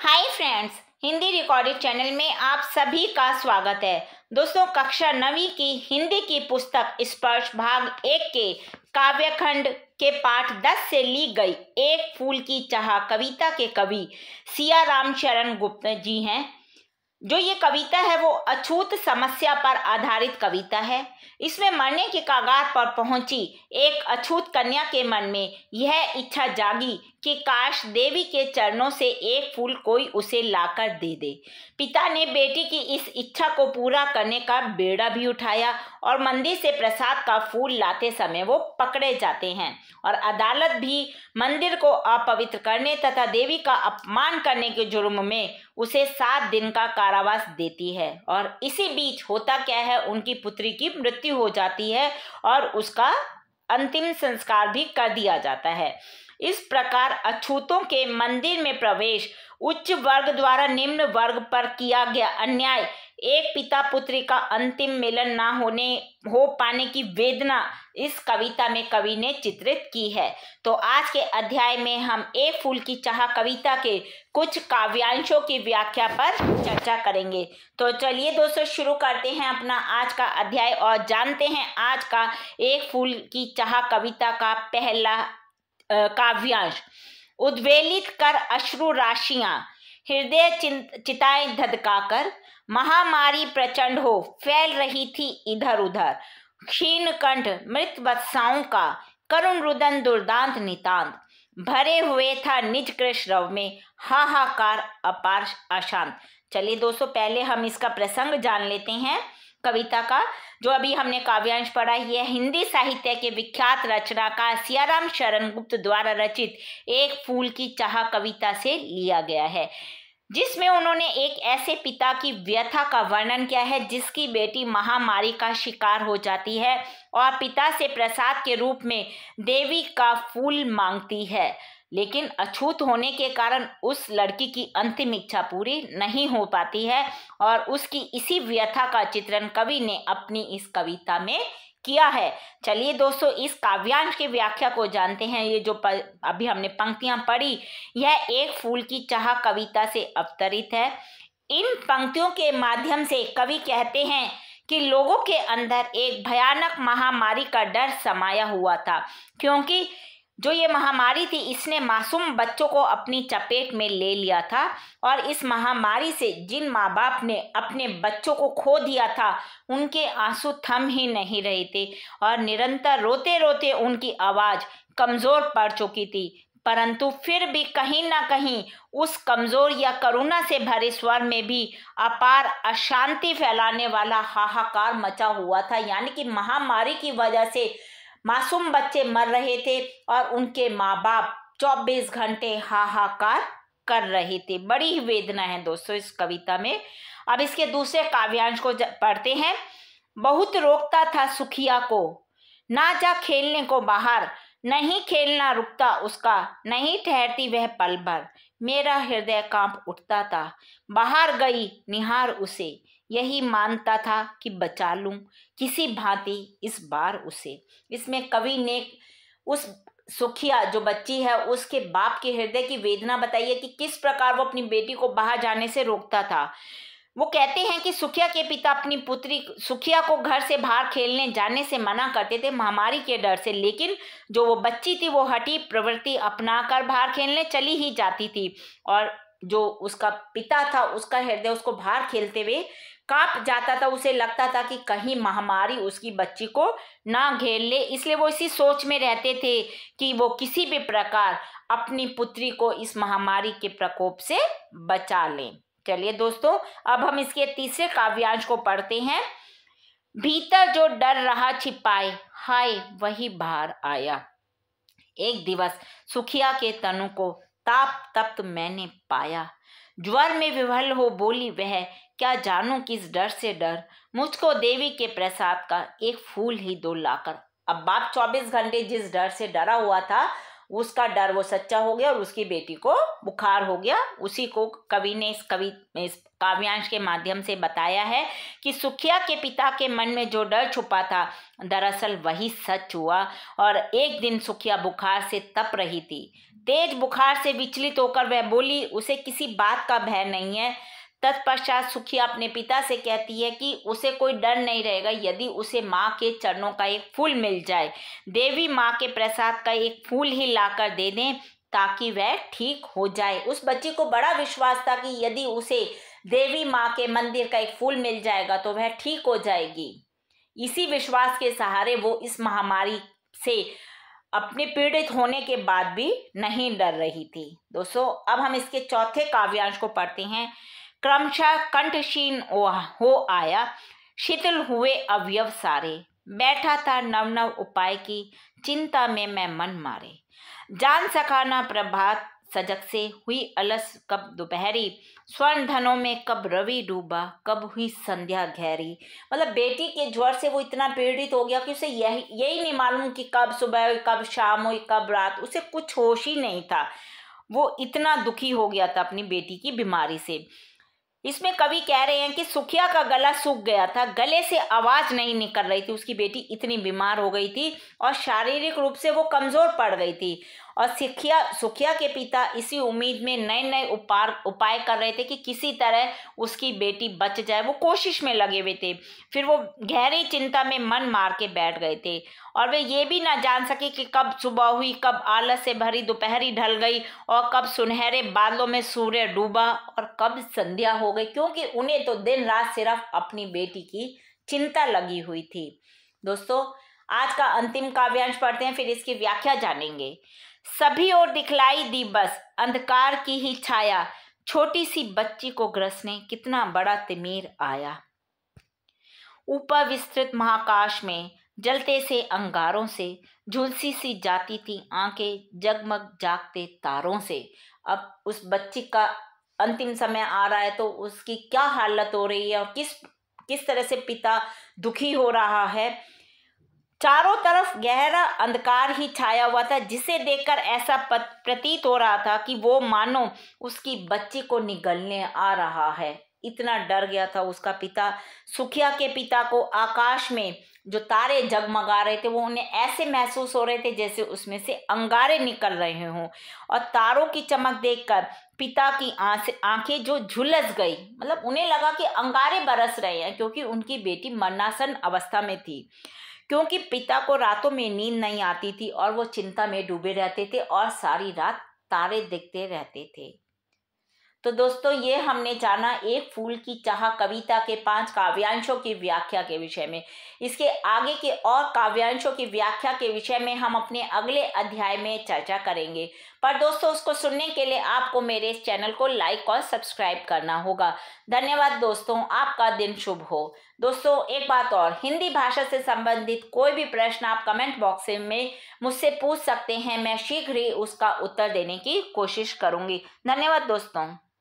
हाय friends Hindi recording channel में आप सभी का स्वागत है दोस्तों कक्षा नवी की हिंदी की पुस्तक स्पर्श भाग एक के काव्यखंड के पाठ दस से ली गई एक फूल की चाह कविता के कवि सिया राम शरण गुप्त जी हैं जो ये कविता है वो अछूत समस्या पर आधारित कविता है इसमें मरने के कागार पर पहुंची एक अछूत कन्या के मन में यह इच्छा जागी कि काश देवी के चरणों से एक फूल कोई उसे लाकर दे दे पिता ने बेटी की इस इच्छा को पूरा करने का बेड़ा भी उठाया और मंदिर से प्रसाद का फूल लाते समय वो पकड़े जाते हैं और अदालत भी मंदिर को अपवित्र करने तथा देवी का अपमान करने के जुर्म में उसे सात दिन का कारावास देती है और इसी बीच होता क्या है उनकी पुत्री की मृत्यु हो जाती है और उसका अंतिम संस्कार भी कर दिया जाता है इस प्रकार अछूतों के मंदिर में प्रवेश उच्च वर्ग द्वारा निम्न वर्ग पर किया गया अन्याय एक पिता पुत्री का अंतिम मिलन ना होने हो पाने की वेदना इस कविता में कवि ने चित्रित की है तो आज के अध्याय में हम एक फूल की चाह कविता के कुछ काव्यांशों की व्याख्या पर चर्चा करेंगे तो चलिए दोस्तों शुरू करते हैं अपना आज का अध्याय और जानते हैं आज का एक फूल की चाह कविता का पहला काव्यांश उद्वेलित कर अश्रु राशियां हृदय चिताएं धधकाकर महामारी प्रचंड हो फैल रही थी इधर उधर क्षीण कंठ मृत वत्साओं का करुण रुदन दुर्दांत नितांत भरे हुए था निज कृष्ण में हाहाकार अपार अशांत चलिए दोस्तों पहले हम इसका प्रसंग जान लेते हैं कविता का जो अभी हमने काव्यांश पढ़ा यह हिंदी साहित्य के विख्यात रचनाकार सियाराम शरण गुप्त द्वारा रचित एक फूल की चाह कविता से लिया गया है जिसमें उन्होंने एक ऐसे पिता की व्यथा का वर्णन किया है जिसकी बेटी महामारी का शिकार हो जाती है और पिता से प्रसाद के रूप में देवी का फूल मांगती है लेकिन अछूत होने के कारण उस लड़की की अंतिम इच्छा पूरी नहीं हो पाती है और उसकी इसी व्यथा का चित्रण कवि ने अपनी इस कविता में किया है चलिए दोस्तों इस काव्यांश की व्याख्या को जानते हैं ये जो अभी हमने पंक्तियां पढ़ी यह एक फूल की चाह कविता से अवतरित है इन पंक्तियों के माध्यम से कवि कहते हैं कि लोगों के अंदर एक भयानक महामारी का डर समाया हुआ था क्योंकि जो ये महामारी थी इसने मासूम बच्चों को अपनी चपेट में ले लिया था और इस महामारी से जिन माँ बाप ने अपने बच्चों को खो दिया था उनके आंसू थम ही नहीं रहे थे और निरंतर रोते रोते उनकी आवाज़ कमज़ोर पड़ चुकी थी परंतु फिर भी कहीं ना कहीं उस कमज़ोर या करुणा से भरे स्वर में भी अपार अशांति फैलाने वाला हाहाकार मचा हुआ था यानी कि महामारी की वजह से मासूम बच्चे मर रहे थे और उनके माँ बाप 24 घंटे हाहाकार कर रहे थे बड़ी ही वेदना है दोस्तों इस कविता में अब इसके दूसरे काव्यांश को पढ़ते हैं बहुत रोकता था सुखिया को ना जा खेलने को बाहर नहीं खेलना रुकता उसका नहीं ठहरती वह पल भर मेरा हृदय कांप उठता था बाहर गई निहार उसे यही मानता था कि बचा लूँ किसी भांति इस बार उसे इसमें कवि ने उस सुखिया जो बच्ची है उसके बाप के हृदय की वेदना है कि किस प्रकार वो अपनी बेटी को बाहर जाने से रोकता था वो कहते हैं कि सुखिया के पिता अपनी पुत्री सुखिया को घर से बाहर खेलने जाने से मना करते थे महामारी के डर से लेकिन जो वो बच्ची थी वो हटी प्रवृत्ति अपनाकर बाहर खेलने चली ही जाती थी और जो उसका पिता था उसका हृदय उसको बाहर खेलते हुए कांप जाता था उसे लगता था कि कहीं महामारी उसकी बच्ची को ना घेर ले इसलिए वो इसी सोच में रहते थे कि वो किसी भी प्रकार अपनी पुत्री को इस महामारी के प्रकोप से बचा लें चलिए दोस्तों अब हम इसके तीसरे काव्यांश को पढ़ते हैं भीतर जो डर रहा छिपाए हाय वही बाहर आया एक दिवस सुखिया के तनु को ताप तप्त मैंने पाया ज्वर में विवल हो बोली वह क्या जानू किस डर से डर मुझको देवी के प्रसाद का एक फूल ही दो लाकर अब बाप चौबीस घंटे जिस डर से डरा हुआ था उसका डर वो सच्चा हो गया और उसकी बेटी को बुखार हो गया उसी को कवि ने इस कवि इस काव्यांश के माध्यम से बताया है कि सुखिया के पिता के मन में जो डर छुपा था दरअसल वही सच हुआ और एक दिन सुखिया बुखार से तप रही थी तेज बुखार से विचलित होकर वह बोली उसे किसी बात का भय नहीं है तत्पश्चात सुखिया अपने पिता से कहती है कि उसे कोई डर नहीं रहेगा यदि उसे माँ के चरणों का एक फूल मिल जाए देवी माँ के प्रसाद का एक फूल ही लाकर दे दें ताकि वह ठीक हो जाए उस बच्ची को बड़ा विश्वास था कि यदि उसे देवी माँ के मंदिर का एक फूल मिल जाएगा तो वह ठीक हो जाएगी इसी विश्वास के सहारे वो इस महामारी से अपने पीड़ित होने के बाद भी नहीं डर रही थी दोस्तों अब हम इसके चौथे काव्यांश को पढ़ते हैं क्रमशः कंठशीन हो आया शीतल हुए अवयव सारे बैठा था नव नव उपाय की चिंता में मैं मन मारे जान सकाना प्रभात सजग से हुई अलस कब दोपहरी स्वर्ण धनों में कब रवि डूबा कब हुई संध्या गहरी मतलब बेटी के ज्वर से वो इतना पीड़ित हो गया कि उसे यही यही नहीं मालूम कि कब सुबह हुई कब शाम हुई कब रात उसे कुछ होश ही नहीं था वो इतना दुखी हो गया था अपनी बेटी की बीमारी से इसमें कवि कह रहे हैं कि सुखिया का गला सूख गया था गले से आवाज़ नहीं निकल रही थी उसकी बेटी इतनी बीमार हो गई थी और शारीरिक रूप से वो कमज़ोर पड़ गई थी और सिखिया सुखिया के पिता इसी उम्मीद में नए नए उपार उपाय कर रहे थे कि किसी तरह उसकी बेटी बच जाए वो कोशिश में लगे हुए थे फिर वो गहरी चिंता में मन मार के बैठ गए थे और वे ये भी ना जान सके कि कब सुबह हुई कब आलस से भरी दोपहरी ढल गई और कब सुनहरे बादलों में सूर्य डूबा और कब संध्या हो गई क्योंकि उन्हें तो दिन रात सिर्फ अपनी बेटी की चिंता लगी हुई थी दोस्तों आज का अंतिम काव्यांश पढ़ते हैं फिर इसकी व्याख्या जानेंगे सभी ओर दिखलाई दी बस अंधकार की ही छाया छोटी सी बच्ची को ग्रसने कितना बड़ा तिमीर आया ऊपर विस्तृत महाकाश में जलते से अंगारों से झुलसी सी जाती थी आंखें जगमग जागते तारों से अब उस बच्ची का अंतिम समय आ रहा है तो उसकी क्या हालत हो रही है और किस किस तरह से पिता दुखी हो रहा है चारों तरफ गहरा अंधकार ही छाया हुआ था जिसे देखकर ऐसा प्रतीत हो रहा था कि वो मानो उसकी बच्ची को निगलने आ रहा है इतना डर गया था उसका पिता सुखिया के पिता को आकाश में जो तारे जगमगा रहे थे वो उन्हें ऐसे महसूस हो रहे थे जैसे उसमें से अंगारे निकल रहे हों और तारों की चमक देखकर पिता की आंखें जो झुलस गई मतलब उन्हें लगा कि अंगारे बरस रहे हैं क्योंकि उनकी बेटी मरनासन अवस्था में थी क्योंकि पिता को रातों में नींद नहीं आती थी और वो चिंता में डूबे रहते थे और सारी रात तारे देखते रहते थे तो दोस्तों ये हमने जाना एक फूल की चाह कविता के पांच काव्यांशों की व्याख्या के विषय में इसके आगे के और काव्यांशों की व्याख्या के विषय में हम अपने अगले अध्याय में चर्चा करेंगे पर दोस्तों उसको सुनने के लिए आपको मेरे इस चैनल को लाइक और सब्सक्राइब करना होगा धन्यवाद दोस्तों आपका दिन शुभ हो दोस्तों एक बात और हिंदी भाषा से संबंधित कोई भी प्रश्न आप कमेंट बॉक्स में मुझसे पूछ सकते हैं मैं शीघ्र ही उसका उत्तर देने की कोशिश करूंगी धन्यवाद दोस्तों